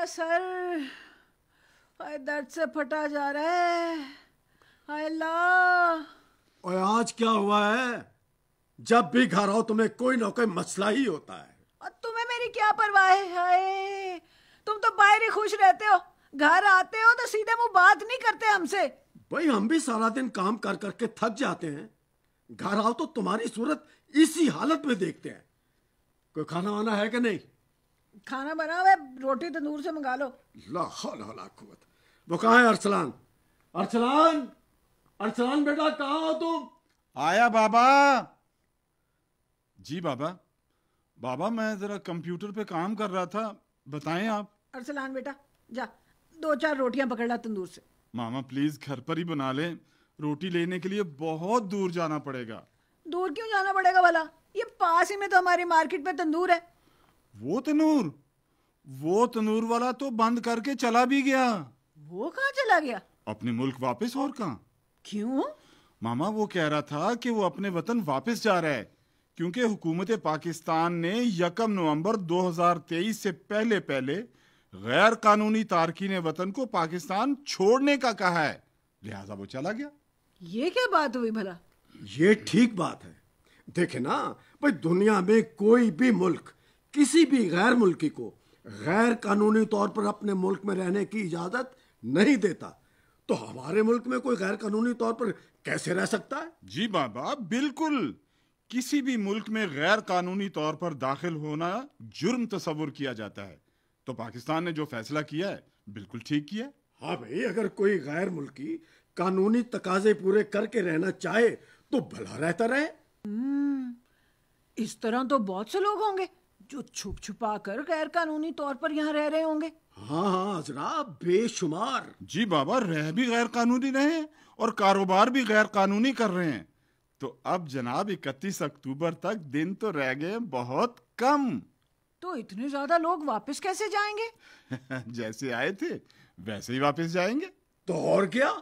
मेरा sir hi दर्द से फटा जा रहा है हाय और आज क्या हुआ है जब भी घर आओ तुम्हें कोई ना कोई मसला ही होता है और तुम्हें मेरी क्या परवाह है तुम तो बाहर ही खुश रहते हो घर आते हो तो सीधे मुंह बात नहीं करते हमसे भाई हम भी सारा दिन काम कर करके थक जाते हैं घर आओ तो तुम्हारी सूरत इसी हालत में देखते हैं कोई खाना वाना है कि नहीं खाना बना हुआ रोटी तंदूर से मंगा लो लाकुवत वो कहा है अरसलान अरसलान अरसलान बेटा कहा हो तुम आया बाबा जी बाबा बाबा मैं जरा कंप्यूटर पे काम कर रहा था बताएं आप अरसलान बेटा जा दो चार रोटियां पकड़ ला तंदूर से मामा प्लीज घर पर ही बना ले रोटी लेने के लिए बहुत दूर जाना पड़ेगा दूर क्यों जाना पड़ेगा भला ये पास ही में तो हमारी मार्केट में तंदूर है वो तनूर वो तनूर वाला तो बंद करके चला भी गया वो कहाँ चला गया अपने मुल्क वापस और कहाँ क्यों मामा वो कह रहा था कि वो अपने वतन वापस जा रहा है क्योंकि हुकूमत पाकिस्तान ने यकम नवंबर 2023 से पहले पहले गैर कानूनी तारकीन वतन को पाकिस्तान छोड़ने का कहा है लिहाजा वो चला गया ये क्या बात हुई भला ये ठीक बात है देखे ना भाई दुनिया में कोई भी मुल्क किसी भी गैर मुल्की को गैर कानूनी तौर पर अपने मुल्क में रहने की इजाज़त नहीं देता तो हमारे मुल्क में कोई गैर कानूनी तौर पर कैसे रह सकता है जी बाबा बिल्कुल किसी भी मुल्क में गैर कानूनी तौर पर दाखिल होना जुर्म तस्वुर किया जाता है तो पाकिस्तान ने जो फैसला किया है बिल्कुल ठीक किया हाँ भाई अगर कोई गैर मुल्की कानूनी तकाजे पूरे करके रहना चाहे तो भला रहता रहे हम्म, इस तरह तो बहुत से लोग होंगे जो छुप छुपा कर गैर कानूनी तौर पर यहाँ रह रहे होंगे हाँ हाँ बेशुमार जी बाबा रह भी गैर कानूनी रहे और कारोबार भी गैर कानूनी कर रहे हैं तो अब जनाब इकतीस अक्टूबर तक दिन तो रह गए बहुत कम तो इतने ज्यादा लोग वापस कैसे जाएंगे जैसे आए थे वैसे ही वापस जाएंगे तो और क्या